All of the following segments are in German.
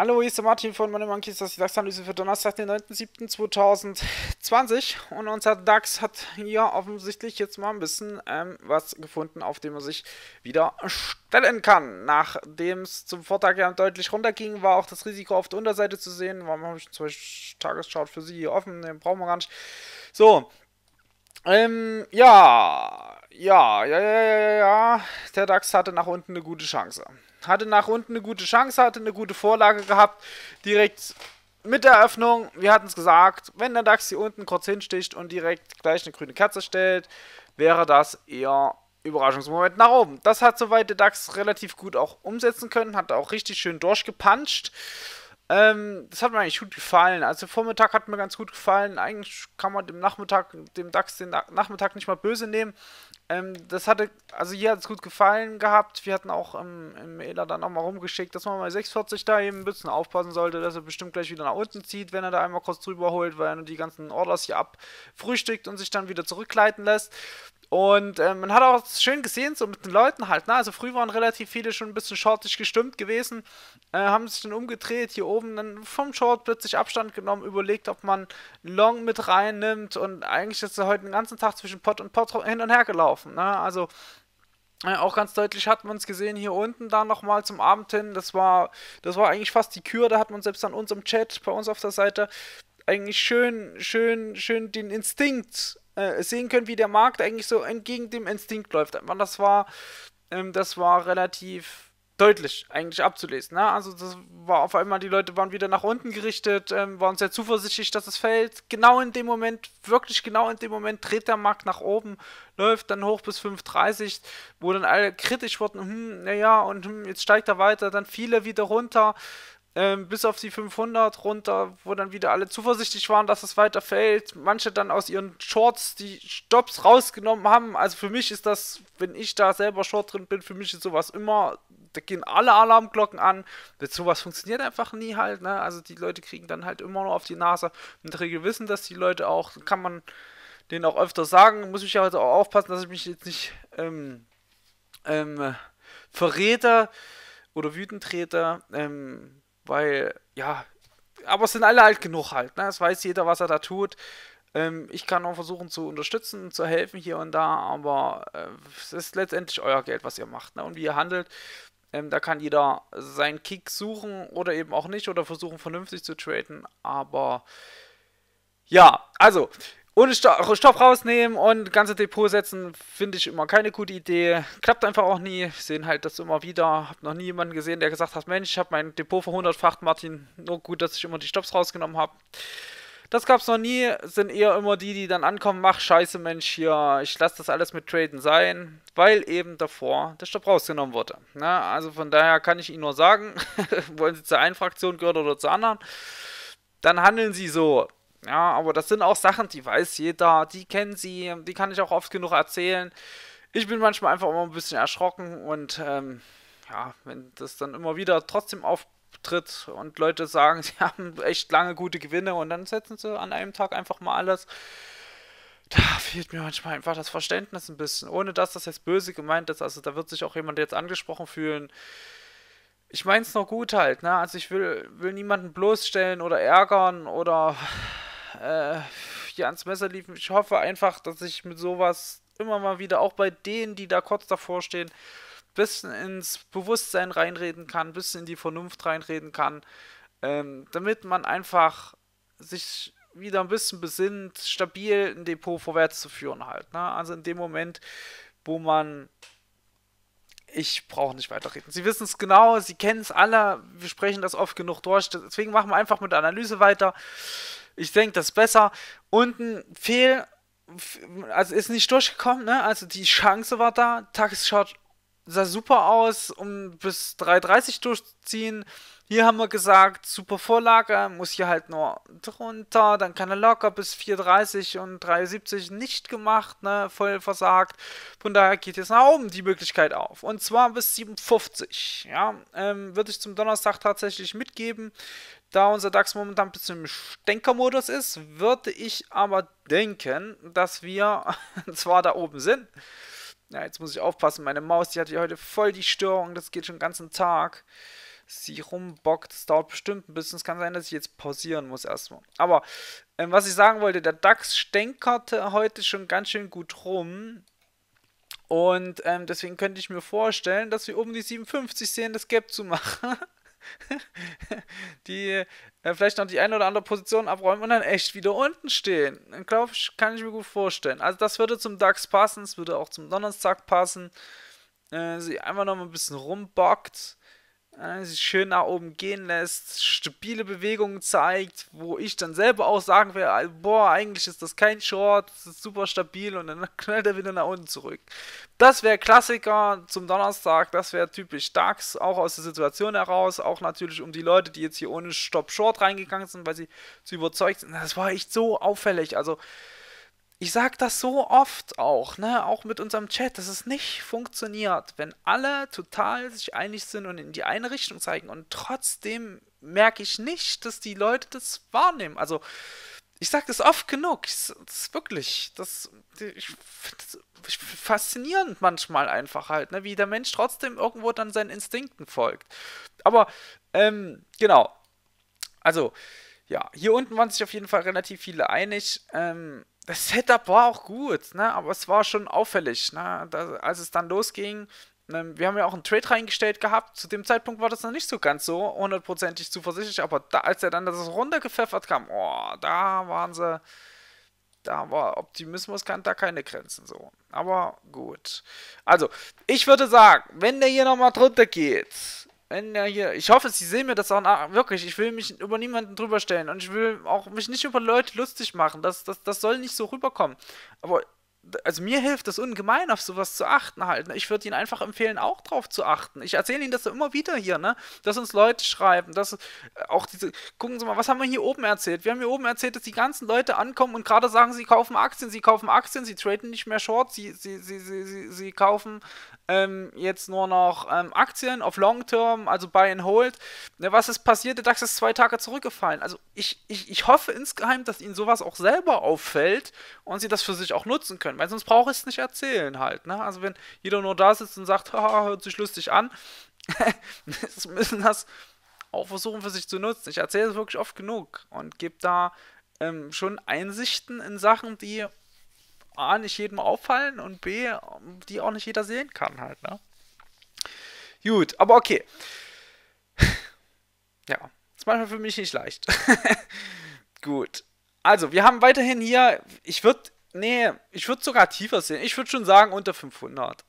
Hallo, hier ist der Martin von Money Monkeys, das ist die DAX-Analyse für Donnerstag, den 9.07.2020 und unser DAX hat hier offensichtlich jetzt mal ein bisschen ähm, was gefunden, auf dem er sich wieder stellen kann. Nachdem es zum Vortag ja deutlich runterging, war auch das Risiko auf der Unterseite zu sehen. Warum habe ich zum Beispiel Tageschart für Sie hier offen? Den brauchen wir gar nicht. So, ähm, ja, ja, ja, ja, ja, ja, der DAX hatte nach unten eine gute Chance. Hatte nach unten eine gute Chance, hatte eine gute Vorlage gehabt. Direkt mit der Eröffnung, wir hatten es gesagt, wenn der DAX hier unten kurz hinsticht und direkt gleich eine grüne Kerze stellt, wäre das eher Überraschungsmoment nach oben. Das hat soweit der DAX relativ gut auch umsetzen können, hat auch richtig schön durchgepuncht. Ähm, das hat mir eigentlich gut gefallen. Also Vormittag hat mir ganz gut gefallen. Eigentlich kann man dem Nachmittag, dem DAX den Nachmittag nicht mal böse nehmen. Ähm, das hatte, also hier hat es gut gefallen gehabt. Wir hatten auch ähm, im Ela dann nochmal rumgeschickt, dass man mal 640 da eben ein bisschen aufpassen sollte, dass er bestimmt gleich wieder nach unten zieht, wenn er da einmal kurz drüber holt, weil er die ganzen Orders hier abfrühstückt und sich dann wieder zurückleiten lässt. Und äh, man hat auch schön gesehen, so mit den Leuten halt, ne? Also früh waren relativ viele schon ein bisschen shortig gestimmt gewesen, äh, haben sich dann umgedreht hier oben, dann vom Short plötzlich Abstand genommen, überlegt, ob man Long mit reinnimmt und eigentlich ist er heute den ganzen Tag zwischen Pot und Pot hin und her gelaufen, ne? Also äh, auch ganz deutlich hat man es gesehen hier unten da nochmal zum Abend hin. Das war, das war eigentlich fast die Kür, da hat man selbst an uns im Chat, bei uns auf der Seite, eigentlich schön, schön, schön den Instinkt äh, sehen können, wie der Markt eigentlich so entgegen dem Instinkt läuft. das war, ähm, das war relativ deutlich eigentlich abzulesen. Ne? Also das war auf einmal, die Leute waren wieder nach unten gerichtet, ähm, waren sehr zuversichtlich, dass es fällt. Genau in dem Moment, wirklich genau in dem Moment dreht der Markt nach oben, läuft dann hoch bis 5,30, wo dann alle kritisch wurden, hm, naja, und hm, jetzt steigt er weiter, dann viele wieder runter ähm, bis auf die 500 runter, wo dann wieder alle zuversichtlich waren, dass es weiter fällt. Manche dann aus ihren Shorts die Stops rausgenommen haben. Also für mich ist das, wenn ich da selber Short drin bin, für mich ist sowas immer, da gehen alle Alarmglocken an. Mit sowas funktioniert einfach nie halt. Ne? Also die Leute kriegen dann halt immer nur auf die Nase. In der Regel wissen das die Leute auch. Kann man denen auch öfter sagen. Muss ich ja heute auch aufpassen, dass ich mich jetzt nicht ähm, ähm, verräte oder wütend trete. Ähm, weil, ja, aber es sind alle alt genug halt, ne? Es weiß jeder, was er da tut. Ähm, ich kann auch versuchen zu unterstützen, zu helfen hier und da, aber äh, es ist letztendlich euer Geld, was ihr macht, ne? Und wie ihr handelt. Ähm, da kann jeder seinen Kick suchen oder eben auch nicht oder versuchen vernünftig zu traden, aber ja, also ohne Stoff rausnehmen und ganze Depot setzen, finde ich immer keine gute Idee. Klappt einfach auch nie. Sehen halt das immer wieder. Hab noch nie jemanden gesehen, der gesagt hat, Mensch, ich habe mein Depot verhundertfacht, Martin. Nur gut, dass ich immer die Stops rausgenommen habe. Das gab's noch nie. Sind eher immer die, die dann ankommen, mach scheiße, Mensch, hier, ich lasse das alles mit Traden sein, weil eben davor der Stopp rausgenommen wurde. Na, also von daher kann ich Ihnen nur sagen, wollen Sie zur einen Fraktion gehören oder zur anderen, dann handeln Sie so. Ja, aber das sind auch Sachen, die weiß jeder, die kennen sie, die kann ich auch oft genug erzählen. Ich bin manchmal einfach immer ein bisschen erschrocken und ähm, ja, wenn das dann immer wieder trotzdem auftritt und Leute sagen, sie haben echt lange gute Gewinne und dann setzen sie an einem Tag einfach mal alles. Da fehlt mir manchmal einfach das Verständnis ein bisschen, ohne dass das jetzt böse gemeint ist. Also da wird sich auch jemand jetzt angesprochen fühlen ich meine es noch gut halt, ne? Also ich will, will niemanden bloßstellen oder ärgern oder äh, hier ans Messer liefen. Ich hoffe einfach, dass ich mit sowas immer mal wieder, auch bei denen, die da kurz davor stehen, ein bisschen ins Bewusstsein reinreden kann, ein bisschen in die Vernunft reinreden kann, ähm, damit man einfach sich wieder ein bisschen besinnt, stabil ein Depot vorwärts zu führen halt. Ne? Also in dem Moment, wo man ich brauche nicht weiterreden. Sie wissen es genau, Sie kennen es alle, wir sprechen das oft genug durch. Deswegen machen wir einfach mit der Analyse weiter. Ich denke, das ist besser. Unten fehl, also ist nicht durchgekommen, ne? Also die Chance war da. Tagesshot sah super aus, um bis 3,30 durchzuziehen. Hier haben wir gesagt, super Vorlage, muss hier halt nur drunter, dann kann er locker bis 4,30 und 3,70 nicht gemacht, ne, voll versagt. Von daher geht jetzt nach oben die Möglichkeit auf. Und zwar bis 7,50. Ja, ähm, würde ich zum Donnerstag tatsächlich mitgeben. Da unser DAX momentan ein bisschen im Stänkermodus ist, würde ich aber denken, dass wir zwar da oben sind. Ja, jetzt muss ich aufpassen, meine Maus, die hatte ja heute voll die Störung, das geht schon den ganzen Tag. Sie rumbockt, das dauert bestimmt ein bisschen. Es kann sein, dass ich jetzt pausieren muss erstmal. Aber ähm, was ich sagen wollte, der DAX stänkerte heute schon ganz schön gut rum. Und ähm, deswegen könnte ich mir vorstellen, dass wir oben die 57 sehen, das Gap zu machen. die äh, vielleicht noch die eine oder andere Position abräumen und dann echt wieder unten stehen. glaube ich, kann ich mir gut vorstellen. Also das würde zum DAX passen, es würde auch zum Donnerstag passen. Äh, sie einfach noch mal ein bisschen rumbockt äh, sich schön nach oben gehen lässt, stabile Bewegungen zeigt, wo ich dann selber auch sagen will, äh, boah, eigentlich ist das kein Short, das ist super stabil und dann knallt er wieder nach unten zurück. Das wäre Klassiker zum Donnerstag, das wäre typisch DAX, auch aus der Situation heraus, auch natürlich um die Leute, die jetzt hier ohne Stop Short reingegangen sind, weil sie zu überzeugt sind. Das war echt so auffällig, also ich sage das so oft auch, ne, auch mit unserem Chat, dass es nicht funktioniert, wenn alle total sich einig sind und in die eine Richtung zeigen und trotzdem merke ich nicht, dass die Leute das wahrnehmen. Also ich sage das oft genug, ich, das wirklich, das, ich finde das faszinierend manchmal einfach halt, ne, wie der Mensch trotzdem irgendwo dann seinen Instinkten folgt. Aber ähm, genau, also ja, hier unten waren sich auf jeden Fall relativ viele einig. Ähm, das Setup war auch gut, ne? aber es war schon auffällig, ne? Da, als es dann losging. Ne, wir haben ja auch einen Trade reingestellt gehabt. Zu dem Zeitpunkt war das noch nicht so ganz so hundertprozentig zuversichtlich, aber da, als er dann das runtergepfeffert kam, oh, da waren sie, da war Optimismus kann da keine Grenzen so. Aber gut. Also, ich würde sagen, wenn der hier nochmal drunter geht, wenn äh, Ja, hier. Ich hoffe, sie sehen mir das auch nach. Wirklich, ich will mich über niemanden drüber stellen und ich will auch mich nicht über Leute lustig machen. Das, das, das soll nicht so rüberkommen. Aber also mir hilft es ungemein, auf sowas zu achten halt. Ne? Ich würde Ihnen einfach empfehlen, auch drauf zu achten. Ich erzähle Ihnen das immer wieder hier, ne? Dass uns Leute schreiben, dass äh, auch diese, gucken Sie mal, was haben wir hier oben erzählt? Wir haben hier oben erzählt, dass die ganzen Leute ankommen und gerade sagen, sie kaufen Aktien, sie kaufen Aktien, sie traden nicht mehr Short, sie, sie, sie, sie, sie, sie kaufen ähm, jetzt nur noch ähm, Aktien auf Long Term, also Buy and Hold. Ne, was ist passiert? Der DAX ist zwei Tage zurückgefallen. Also ich, ich, ich hoffe insgeheim, dass Ihnen sowas auch selber auffällt und Sie das für sich auch nutzen können können, weil sonst brauche ich es nicht erzählen halt. Ne? Also wenn jeder nur da sitzt und sagt, Haha, hört sich lustig an, müssen das auch versuchen für sich zu nutzen. Ich erzähle es wirklich oft genug und gebe da ähm, schon Einsichten in Sachen, die A, nicht jedem auffallen und B, die auch nicht jeder sehen kann halt. Ne? Gut, aber okay. ja, ist manchmal für mich nicht leicht. Gut. Also, wir haben weiterhin hier, ich würde Nee, ich würde sogar tiefer sehen. Ich würde schon sagen unter 500.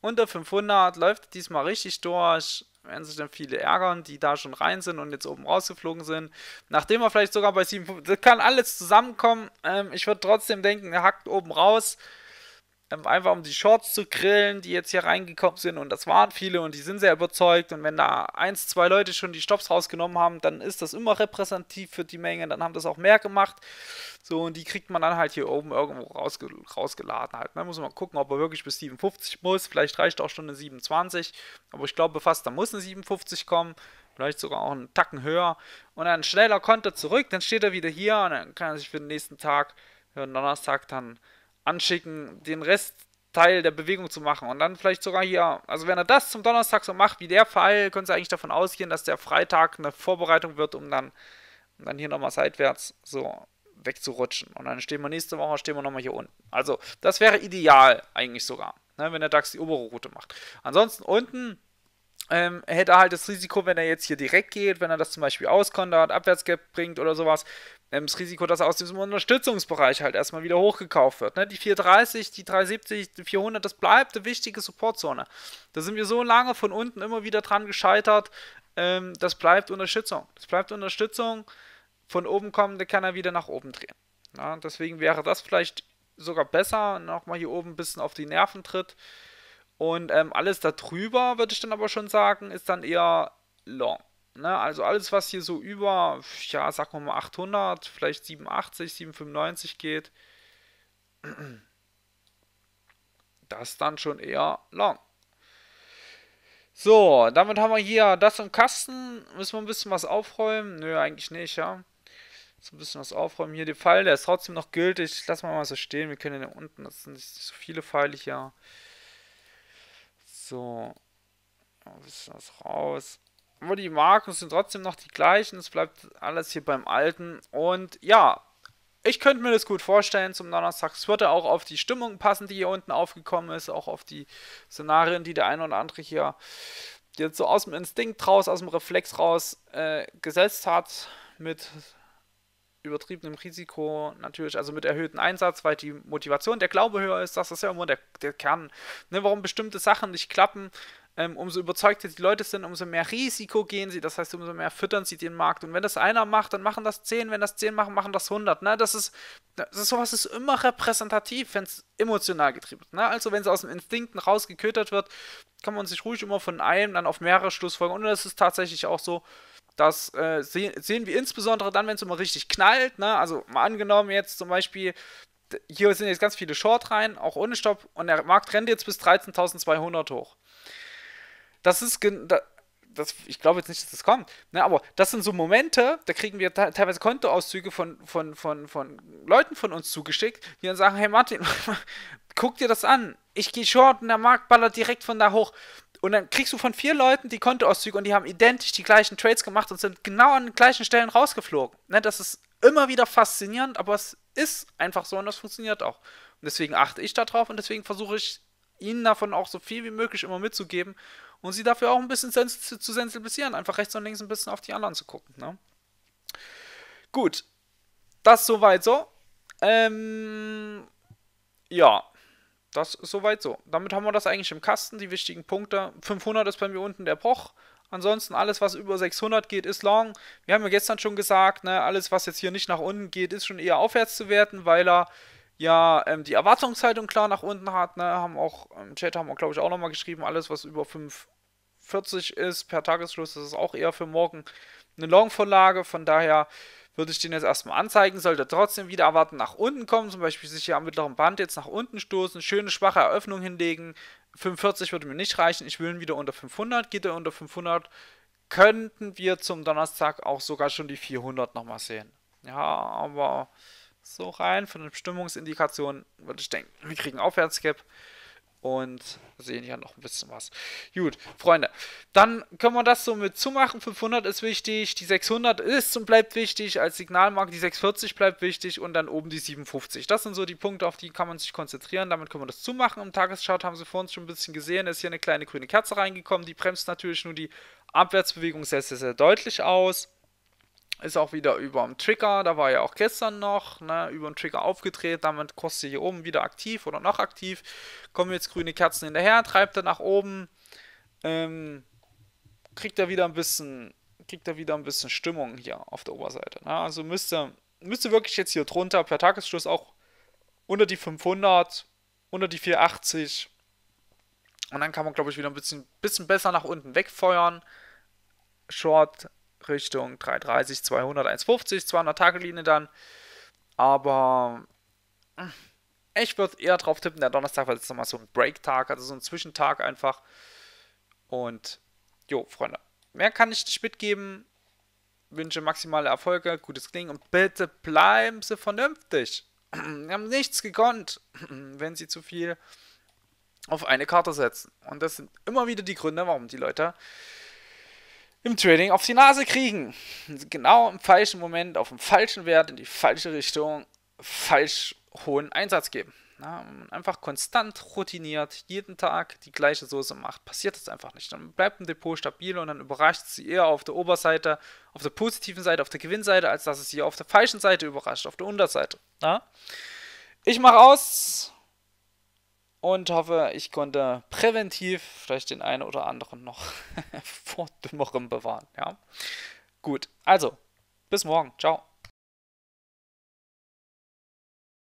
Unter 500 läuft diesmal richtig durch. Werden sich dann viele ärgern, die da schon rein sind und jetzt oben rausgeflogen sind. Nachdem wir vielleicht sogar bei 7, das kann alles zusammenkommen. Ähm, ich würde trotzdem denken, er hackt oben raus. Ähm, einfach um die Shorts zu grillen, die jetzt hier reingekommen sind. Und das waren viele und die sind sehr überzeugt. Und wenn da eins, zwei Leute schon die Stops rausgenommen haben, dann ist das immer repräsentativ für die Menge. Dann haben das auch mehr gemacht. So, und die kriegt man dann halt hier oben irgendwo rausge rausgeladen halt. Dann ne? muss man gucken, ob er wirklich bis 57 muss. Vielleicht reicht auch schon eine 27. Aber ich glaube fast, da muss eine 57 kommen vielleicht sogar auch einen Tacken höher. Und dann schneller kommt er zurück, dann steht er wieder hier und dann kann er sich für den nächsten Tag, für den Donnerstag, dann anschicken, den Restteil der Bewegung zu machen und dann vielleicht sogar hier, also wenn er das zum Donnerstag so macht, wie der Fall, können Sie eigentlich davon ausgehen, dass der Freitag eine Vorbereitung wird, um dann, um dann hier nochmal seitwärts so wegzurutschen. Und dann stehen wir nächste Woche, stehen wir nochmal hier unten. Also das wäre ideal eigentlich sogar, ne, wenn der DAX die obere Route macht. Ansonsten unten ähm, hätte er halt das Risiko, wenn er jetzt hier direkt geht, wenn er das zum Beispiel auskontert, abwärts bringt oder sowas, ähm, das Risiko, dass er aus diesem Unterstützungsbereich halt erstmal wieder hochgekauft wird. Ne? Die 430, die 370, die 400, das bleibt eine wichtige Supportzone. Da sind wir so lange von unten immer wieder dran gescheitert. Ähm, das bleibt Unterstützung. Das bleibt Unterstützung. Von oben kommende kann er wieder nach oben drehen. Ja, ne? deswegen wäre das vielleicht sogar besser, nochmal hier oben ein bisschen auf die Nerven tritt. Und ähm, alles darüber, würde ich dann aber schon sagen, ist dann eher long. Ne? Also alles, was hier so über, ja, sagen wir mal 800, vielleicht 87, 795 geht, das ist dann schon eher long. So, damit haben wir hier das im Kasten. Müssen wir ein bisschen was aufräumen? Nö, eigentlich nicht, ja. So ein bisschen was aufräumen. Hier der Pfeil, der ist trotzdem noch gültig. Lassen wir mal so stehen. Wir können ja unten, das sind nicht so viele Pfeile hier. So. Ein bisschen was raus aber die Markus sind trotzdem noch die gleichen. Es bleibt alles hier beim Alten. Und ja, ich könnte mir das gut vorstellen zum Donnerstag. Es würde auch auf die Stimmung passen, die hier unten aufgekommen ist, auch auf die Szenarien, die der eine oder andere hier jetzt so aus dem Instinkt raus, aus dem Reflex raus äh, gesetzt hat mit übertriebenem Risiko natürlich, also mit erhöhtem Einsatz, weil die Motivation, der Glaube höher ist, das ist ja immer der, der Kern. Ne, warum bestimmte Sachen nicht klappen, ähm, umso überzeugter die Leute sind, umso mehr Risiko gehen sie, das heißt, umso mehr füttern sie den Markt. Und wenn das einer macht, dann machen das 10, wenn das 10 machen, machen das 100. Ne? Das ist, das ist sowas ist immer repräsentativ, wenn es emotional getrieben wird. Ne? Also wenn es aus dem Instinkten rausgeköttert wird, kann man sich ruhig immer von einem dann auf mehrere Schlussfolgerungen. Und das ist tatsächlich auch so, das äh, sehen, sehen wir insbesondere dann, wenn es immer richtig knallt. Ne? Also mal angenommen jetzt zum Beispiel, hier sind jetzt ganz viele Short rein, auch ohne Stopp, und der Markt rennt jetzt bis 13.200 hoch. Das ist. Das, ich glaube jetzt nicht, dass das kommt. Ne? Aber das sind so Momente, da kriegen wir teilweise Kontoauszüge von, von, von, von Leuten von uns zugeschickt, die dann sagen: Hey Martin, guck dir das an. Ich gehe short und der Markt ballert direkt von da hoch. Und dann kriegst du von vier Leuten die Kontoauszüge und die haben identisch die gleichen Trades gemacht und sind genau an den gleichen Stellen rausgeflogen. Ne? Das ist immer wieder faszinierend, aber es ist einfach so und das funktioniert auch. Und deswegen achte ich darauf und deswegen versuche ich Ihnen davon auch so viel wie möglich immer mitzugeben und sie dafür auch ein bisschen sens zu sensibilisieren, einfach rechts und links ein bisschen auf die anderen zu gucken. Ne? Gut, das soweit so. Ähm, ja, das soweit so. Damit haben wir das eigentlich im Kasten, die wichtigen Punkte. 500 ist bei mir unten der Poch. Ansonsten alles, was über 600 geht, ist long. Wir haben ja gestern schon gesagt, ne, alles, was jetzt hier nicht nach unten geht, ist schon eher aufwärts zu werten, weil er ja ähm, die Erwartungshaltung klar nach unten hat. Ne? Haben auch im Chat haben wir, glaube ich, auch nochmal geschrieben, alles, was über 5,40 ist per Tagesschluss, das ist auch eher für morgen eine Long-Vorlage. Von daher würde ich den jetzt erstmal anzeigen, sollte trotzdem wieder erwarten, nach unten kommen, zum Beispiel sich hier am mittleren Band jetzt nach unten stoßen, schöne schwache Eröffnung hinlegen, 45 würde mir nicht reichen, ich will ihn wieder unter 500, geht er unter 500, könnten wir zum Donnerstag auch sogar schon die 400 nochmal sehen. Ja, aber so rein. Von den Stimmungsindikationen würde ich denken, wir kriegen Aufwärtskip und sehen ja noch ein bisschen was. Gut, Freunde, dann können wir das so mit zumachen. 500 ist wichtig, die 600 ist und bleibt wichtig, als Signalmarke die 640 bleibt wichtig und dann oben die 750. Das sind so die Punkte, auf die kann man sich konzentrieren. Damit können wir das zumachen. Im Tagesschart haben Sie vor uns schon ein bisschen gesehen, ist hier eine kleine grüne Kerze reingekommen. Die bremst natürlich nur die Abwärtsbewegung sehr, sehr, sehr deutlich aus ist auch wieder über dem Trigger, da war ja auch gestern noch, ne, über den Trigger aufgedreht, damit kostet hier oben wieder aktiv oder noch aktiv, kommen jetzt grüne Kerzen hinterher, treibt er nach oben, ähm, kriegt er wieder ein bisschen, kriegt er wieder ein bisschen Stimmung hier auf der Oberseite. Ne? Also müsste, müsste wirklich jetzt hier drunter per Tagesschluss auch unter die 500, unter die 480 und dann kann man glaube ich wieder ein bisschen, bisschen besser nach unten wegfeuern. Short Richtung 330, 200, 150, 200 Taglinie dann. Aber ich würde eher drauf tippen, der Donnerstag war jetzt nochmal so ein Break-Tag, also so ein Zwischentag einfach. Und jo, Freunde, mehr kann ich nicht mitgeben. Wünsche maximale Erfolge, gutes Klingen und bitte bleiben Sie vernünftig. Wir haben nichts gekonnt, wenn Sie zu viel auf eine Karte setzen. Und das sind immer wieder die Gründe, warum die Leute im Trading auf die Nase kriegen. Genau im falschen Moment, auf dem falschen Wert, in die falsche Richtung, falsch hohen Einsatz geben. Na, einfach konstant routiniert, jeden Tag die gleiche Soße macht, passiert das einfach nicht. Dann bleibt ein Depot stabil und dann überrascht sie eher auf der Oberseite, auf der positiven Seite, auf der Gewinnseite, als dass es sie auf der falschen Seite überrascht, auf der Unterseite. Na? Ich mache aus und hoffe, ich konnte präventiv vielleicht den einen oder anderen noch vor Dümmerem bewahren. Ja. Gut, also, bis morgen. Ciao.